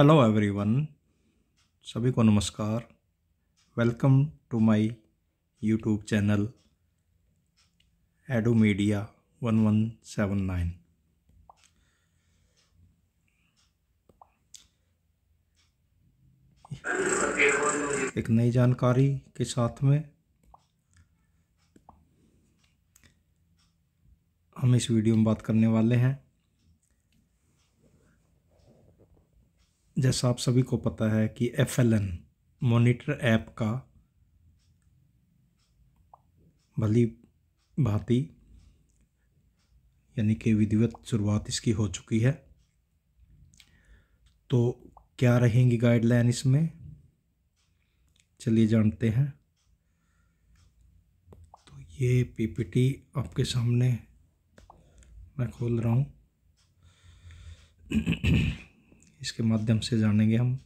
hello everyone सभी को नमस्कार welcome to my YouTube channel एडो media one one seven nine एक नई जानकारी के साथ में हम इस वीडियो में बात करने वाले हैं जैसा आप सभी को पता है कि F L N monitor app का भली भांति यानी कि विधिवत शुरुआत इसकी हो चुकी है तो क्या रहेंगी गाइडलाइन इसमें चलिए जानते हैं तो ये पीपीटी आपके सामने मैं खोल रहा हूँ इसके माध्यम से जानेंगे हम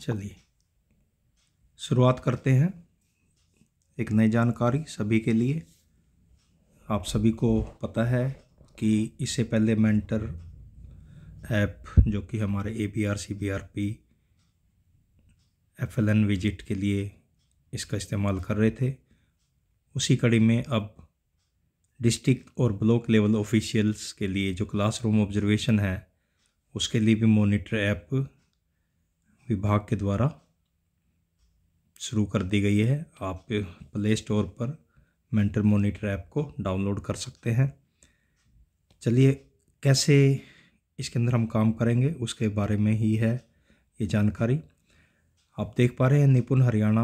चलिए शुरुआत करते हैं एक नई जानकारी सभी के लिए आप सभी को पता है कि इससे पहले मेंटर ऐप जो कि हमारे A B R C B R P FLN visit के लिए इसका इस्तेमाल कर रहे थे उसी कड़ी में अब डिस्ट्रिक्ट और ब्लॉक लेवल ऑफिशियल्स के लिए जो क्लासरूम ऑब्जर्वेशन है उसके लिए भी मोनिटर ऐप विभाग के द्वारा शुरू कर दी गई है आप प्ले स्टोर पर मेंटर मोनिटर ऐप को डाउनलोड कर सकते हैं चलिए कैसे इसके अंदर हम काम करेंगे उसके बारे में ही है ये जानकारी आप देख पा रहे हैं Nipun Haryana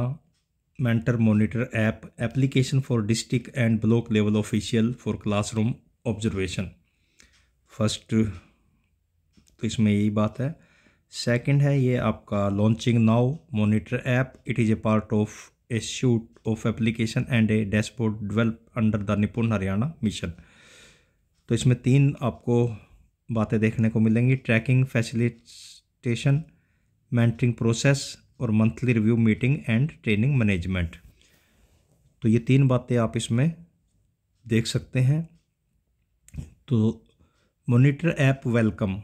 mentor monitor app application for district and block level official for classroom observation first तो इसमें यही बात है सेकंड है ये आपका launching now monitor app it is a part of a suite of application and a dashboard develop under the Nipun Haryana mission तो इसमें तीन आपको बातें देखने को मिलेंगी ट्रैकिंग फैसिलिटेशन मेंटरिंग प्रोसेस और monthly review meeting and training management तो ये तीन बातें आप इसमें देख सकते हैं तो monitor app welcome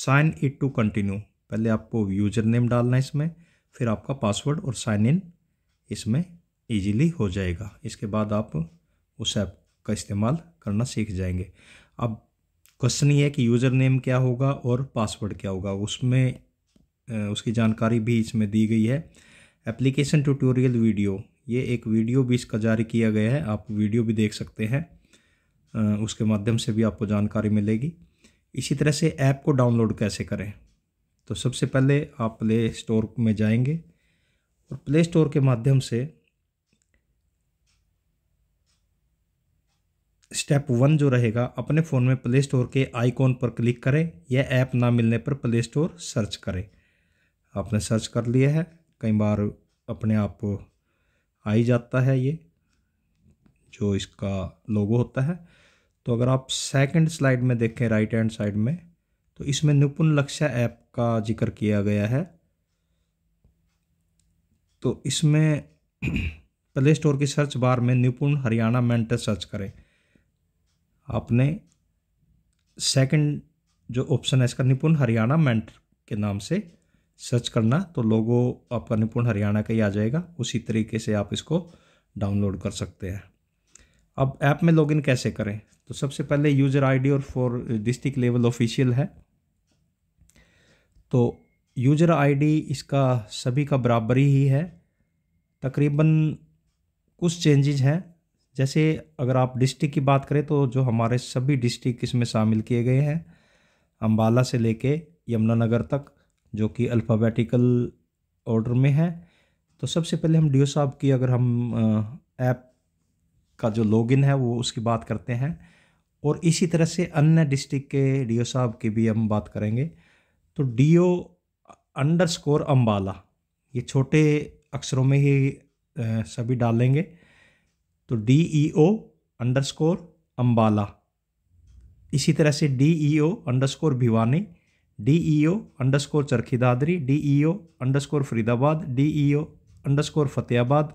sign in to continue पहले आपको यूजर नेम डालना है इसमें फिर आपका पासवर्ड और साइन इन इसमें इजीली हो जाएगा इसके बाद आप उस ऐप का इस्तेमाल करना सीख जाएंगे अब क्वेश्चन ये है कि यूज़र नेम क्या होगा और पासवर्ड क्या होगा उसमें उसकी जानकारी भी इसमें दी गई है एप्लीकेशन ट्यूटोरियल वीडियो ये एक वीडियो भी इसका जारी किया गया है आप वीडियो भी देख सकते हैं उसके माध्यम से भी आपको जानकारी मिलेगी इसी तरह से ऐप को डाउनलोड कैसे करें तो सबसे पहले आप प्ले स्टोर में जाएंगे और प्ले स्टोर के माध्यम से स्टेप वन जो रहेगा अपने फ़ोन में प्ले स्टोर के आइकॉन पर क्लिक करें या ऐप ना मिलने पर प्ले स्टोर सर्च करें आपने सर्च कर लिया है कई बार अपने आप आ ही जाता है ये जो इसका लोगो होता है तो अगर आप सेकंड स्लाइड में देखें राइट हैंड साइड में तो इसमें निपुण लक्ष्य ऐप का जिक्र किया गया है तो इसमें प्ले स्टोर की सर्च बार में निपुण हरियाणा मेंटर सर्च करें आपने सेकंड जो ऑप्शन है इसका निपुण हरियाणा मेंटर के नाम से सर्च करना तो लोगो आपका निपुण हरियाणा का ही आ जाएगा उसी तरीके से आप इसको डाउनलोड कर सकते हैं अब ऐप में लॉगिन कैसे करें तो सबसे पहले यूज़र आईडी और फॉर डिस्ट्रिक्ट लेवल ऑफिशियल है तो यूजर आईडी इसका सभी का बराबरी ही है तकरीबन कुछ चेंजेज हैं जैसे अगर आप डिस्ट्रिक्ट की बात करें तो जो हमारे सभी डिस्ट्रिक्ट इसमें शामिल किए गए हैं अम्बाला से लेके यमुनानगर तक जो कि अल्फ़ाबेटिकल ऑर्डर में है तो सबसे पहले हम डी ओ साहब की अगर हम ऐप का जो लॉगिन है वो उसकी बात करते हैं और इसी तरह से अन्य डिस्ट्रिक्ट के डी ओ साहब की भी हम बात करेंगे तो D O under score Ambala ये छोटे अक्षरों में ही सभी डालेंगे तो D E O under score Ambala इसी तरह से D E O underscore Bhiwani D E O underscore Charkhi Dadri D E O underscore Faridabad D E O underscore Fatehabad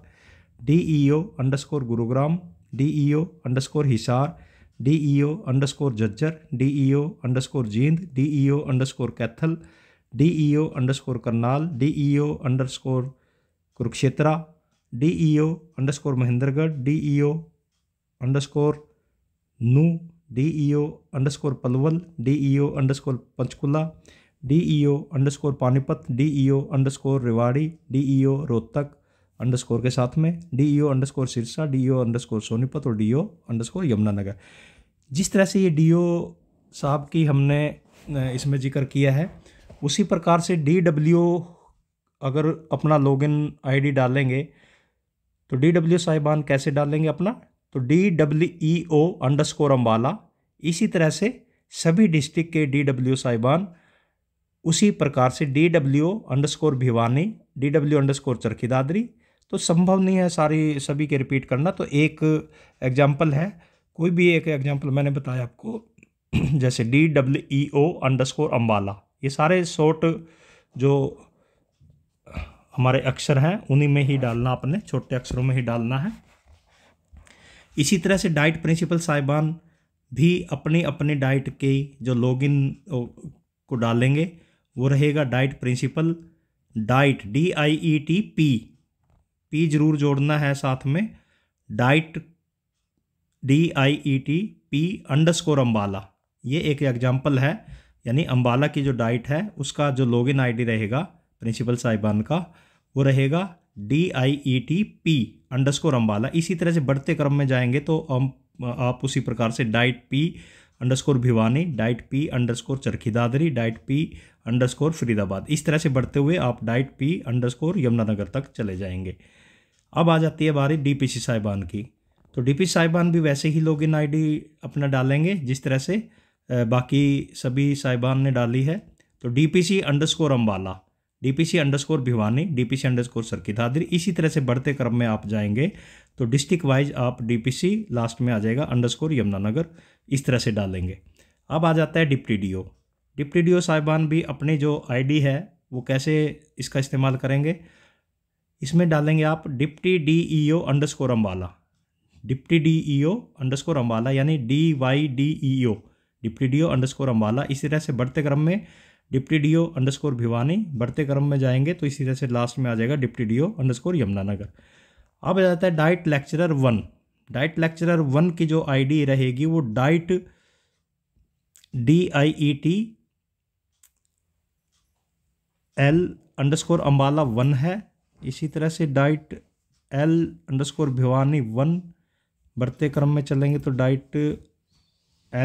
D E O underscore Gurugram D E O underscore Hisar D E O underscore Jhajjar D E O underscore Jind D E O underscore Kaithal D E O underscore Karnal D E O underscore Kurukshetra D E O underscore Mahendragarh D E O underscore Nuh D E O underscore Palwal D E O underscore Panchkula D E O underscore Panipat D E O underscore Rewari D E O Rohtak underscore के साथ में D E O underscore Sirsa D O underscore Sonipat और D O underscore Yamunanagar जिस तरह से ये D O e साहब की हमने इसमें जिक्र किया है उसी प्रकार से डी डब्ल्यू अगर अपना लॉगिन आईडी डालेंगे तो डी डब्ल्यू साहिबान कैसे डालेंगे अपना तो D W E O under score Ambala इसी तरह से सभी डिस्ट्रिक्ट के डी डब्ल्यू साहिबान उसी प्रकार से D W underscore Bhiwani D W underscore Charkhi Dadri तो संभव नहीं है सारी सभी के रिपीट करना तो एक एग्जाम्पल है कोई भी एक एग्जाम्पल मैंने बताया आपको जैसे D W E O under score Ambala ये सारे शॉर्ट जो हमारे अक्षर हैं उन्हीं में ही डालना आपने छोटे अक्षरों में ही डालना है इसी तरह से डाइट प्रिंसिपल साहिबान भी अपने अपने डाइट के जो लॉगिन को डालेंगे वो रहेगा DIET principal DIET D I E T P P जरूर जोड़ना है साथ में DIET D I E T P underscore Ambala ये एक एग्जाम्पल है यानी अम्बाला की जो डाइट है उसका जो लॉगिन आईडी रहेगा प्रिंसिपल साहिबान का वो रहेगा D I E T P underscore Ambala इसी तरह से बढ़ते क्रम में जाएंगे तो हम आप उसी प्रकार से DIET P underscore Bhiwani DIET P underscore Charkhi Dadri DIET P underscore Faridabad इस तरह से बढ़ते हुए आप डाइट पी अंडरस्कोर यमुनानगर तक चले जाएंगे अब आ जाती है बारी डी पी सी साहिबान की तो डी पी साहिबान भी वैसे ही लॉग इन डी अपना डालेंगे जिस तरह से बाकी सभी साहिबान ने डाली है तो D P C underscore Ambala DPC underscore Bhiwani DPC underscore सरकिदादरी इसी तरह से बढ़ते क्रम में आप जाएंगे तो डिस्ट्रिक्ट वाइज आप डीपीसी लास्ट में आ जाएगा अंडरस्कोर यमुनानगर इस तरह से डालेंगे अब आ जाता है डिप्टी डी डिप्टी डी साहिबान भी अपनी जो आईडी है वो कैसे इसका इस्तेमाल करेंगे इसमें डालेंगे आप deputy D E O underscore Ambala deputy D E O underscore Ambala यानी D Y D E O deputy D O underscore Ambala इसी तरह से बढ़ते क्रम में deputy D O underscore Bhiwani बढ़ते क्रम में जाएंगे तो इसी तरह से लास्ट में आ जाएगा deputy D O underscore Yamunanagar अब आ जाता है DIET lecturer one DIET lecturer one की जो आईडी रहेगी वो DIET D I E T L underscore Ambala one है इसी तरह से DIET L underscore Bhiwani one बढ़ते क्रम में चलेंगे तो डाइट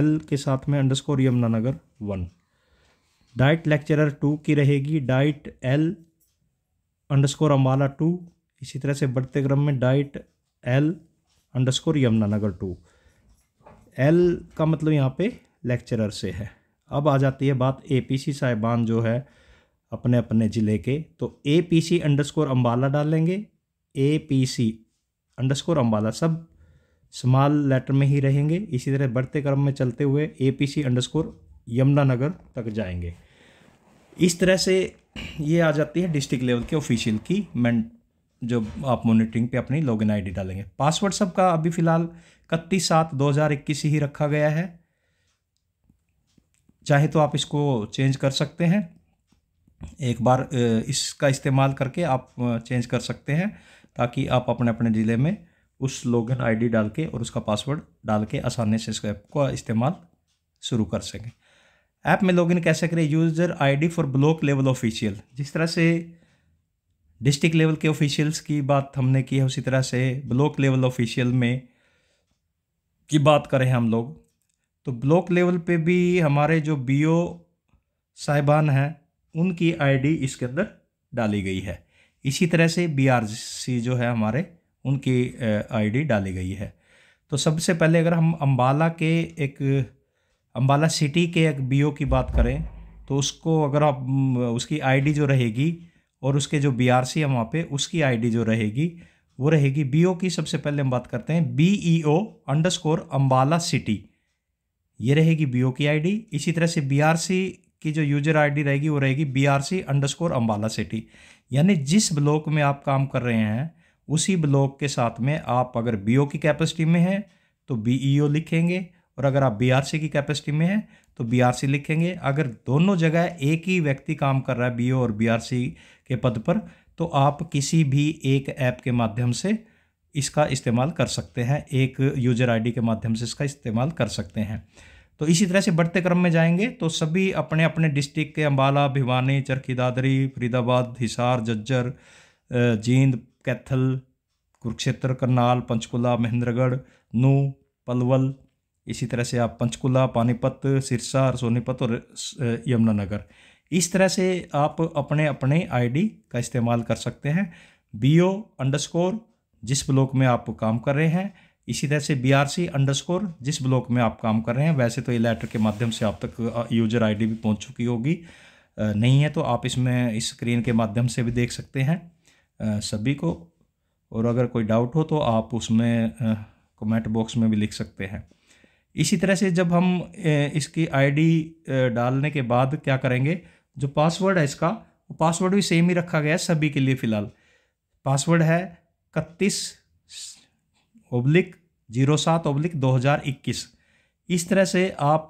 एल के साथ में underscore Yamunanagar one DIET lecturer two की रहेगी DIET L underscore Ambala two इसी तरह से बढ़ते क्रम में DIET L underscore Yamunanagar two L का मतलब यहाँ पे लेक्चरर से है अब आ जाती है बात एपीसी साहिबान जो है अपने अपने ज़िले के तो A P C underscore Ambala डालेंगे A P C underscore Ambala सब स्मॉल लेटर में ही रहेंगे इसी तरह बढ़ते क्रम में चलते हुए A P C underscore Yamunanagar तक जाएंगे इस तरह से ये आ जाती है डिस्ट्रिक्ट लेवल के ऑफिशियल की मैं जो आप मोनिटरिंग पे अपनी लॉगिन आईडी डालेंगे पासवर्ड सबका अभी फ़िलहाल इकतीस सात दो हज़ार इक्कीस ही रखा गया है चाहे तो आप इसको चेंज कर सकते हैं एक बार इसका इस्तेमाल करके आप चेंज कर सकते हैं ताकि आप अपने अपने ज़िले में उस लॉगिन आईडी डाल के और उसका पासवर्ड डाल के आसानी से इस ऐप का इस्तेमाल शुरू कर सकें ऐप में लॉगिन कैसे करें user ID for block level official जिस तरह से डिस्ट्रिक्ट लेवल के ऑफिशियल्स की बात हमने की है उसी तरह से ब्लॉक लेवल ऑफिशियल में की बात करें हम लोग तो ब्लॉक लेवल पे भी हमारे जो बी ओ साहिबान हैं उनकी आईडी इसके अंदर डाली गई है इसी तरह से सी जो है हमारे उनकी आईडी डाली गई है तो सबसे पहले अगर हम अम्बाला के एक अम्बाला सिटी के एक बीओ की बात करें तो उसको अगर आप उसकी आईडी जो रहेगी और उसके जो बी आर सी है वहाँ पर उसकी आईडी जो रहेगी वो रहेगी बी ओ की सबसे पहले हम बात करते हैं B E O under score Ambala city ये रहेगी बी ओ की आईडी इसी तरह से बी आर सी की जो यूजर आईडी रहेगी वो रहेगी B R C under score Ambala city यानी जिस ब्लॉक में आप काम कर रहे हैं उसी ब्लॉक के साथ में आप अगर बी ओ की कैपेसिटी में हैं तो बी ई ओ लिखेंगे और अगर आप बी की कैपेसिटी में हैं तो बी लिखेंगे अगर दोनों जगह एक ही व्यक्ति काम कर रहा है बी और बी के पद पर तो आप किसी भी एक ऐप के माध्यम से इसका इस्तेमाल कर सकते हैं एक यूजर आईडी के माध्यम से इसका इस्तेमाल कर सकते हैं तो इसी तरह से बढ़ते क्रम में जाएंगे तो सभी अपने अपने डिस्ट्रिक्ट के अंबाला भिवानी चरखी दादरी फरीदाबाद हिसार जज्जर जींद कैथल कुरुक्षेत्र करनाल पंचकुला महेंद्रगढ़ नू पलवल इसी तरह से आप पंचकुला पानीपत सिरसा सोनीपत और यमुनानगर इस तरह से आप अपने अपने आईडी का इस्तेमाल कर सकते हैं बी ओ अंडरस्कोर जिस ब्लॉक में आप काम कर रहे हैं इसी तरह से बी आर सी अंडरस्कोर जिस ब्लॉक में आप काम कर रहे हैं वैसे तो ये लेटर के माध्यम से आप तक यूजर आईडी भी पहुंच चुकी होगी नहीं है तो आप इसमें इस स्क्रीन के माध्यम से भी देख सकते हैं सभी को और अगर कोई डाउट हो तो आप उसमें कमेंट बॉक्स में भी लिख सकते हैं इसी तरह से जब हम इसकी आईडी डालने के बाद क्या करेंगे जो पासवर्ड है इसका वो पासवर्ड भी सेम ही रखा गया है सभी के लिए फ़िलहाल पासवर्ड है इकतीस ओब्लिक जीरो सात ओब्लिक दो हज़ार इक्कीस इस तरह से आप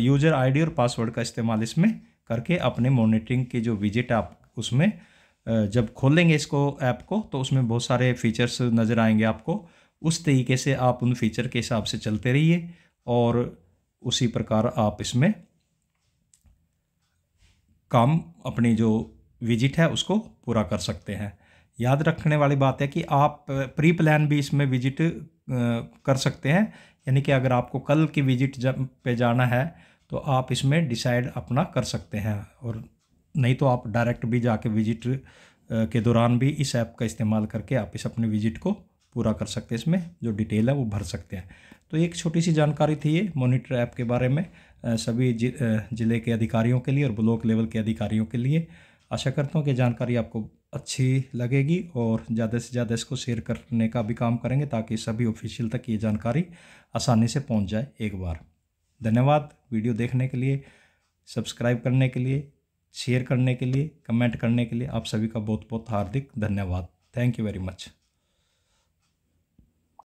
यूजर आईडी और पासवर्ड का इस्तेमाल इसमें करके अपने मॉनिटरिंग के जो विजिट आप उसमें जब खोलेंगे इसको ऐप को तो उसमें बहुत सारे फीचर्स नज़र आएंगे आपको उस तरीके से आप उन फीचर के हिसाब से चलते रहिए और उसी प्रकार आप इसमें काम अपनी जो विजिट है उसको पूरा कर सकते हैं याद रखने वाली बात है कि आप प्री प्लान भी इसमें विजिट कर सकते हैं यानी कि अगर आपको कल की विजिट पे जाना है तो आप इसमें डिसाइड अपना कर सकते हैं और नहीं तो आप डायरेक्ट भी जाके विजिट के दौरान भी इस ऐप का इस्तेमाल करके आप इस अपने विजिट को पूरा कर सकते हैं इसमें जो डिटेल है वो भर सकते हैं तो एक छोटी सी जानकारी थी ये मोनिटर ऐप के बारे में सभी ज़िले के अधिकारियों के लिए और ब्लॉक लेवल के अधिकारियों के लिए आशा करता हूँ कि जानकारी आपको अच्छी लगेगी और ज़्यादा से ज़्यादा इसको शेयर करने का भी काम करेंगे ताकि सभी ऑफिशियल तक ये जानकारी आसानी से पहुँच जाए एक बार धन्यवाद वीडियो देखने के लिए सब्सक्राइब करने के लिए शेयर करने के लिए कमेंट करने के लिए आप सभी का बहुत बहुत हार्दिक धन्यवाद थैंक यू वेरी मच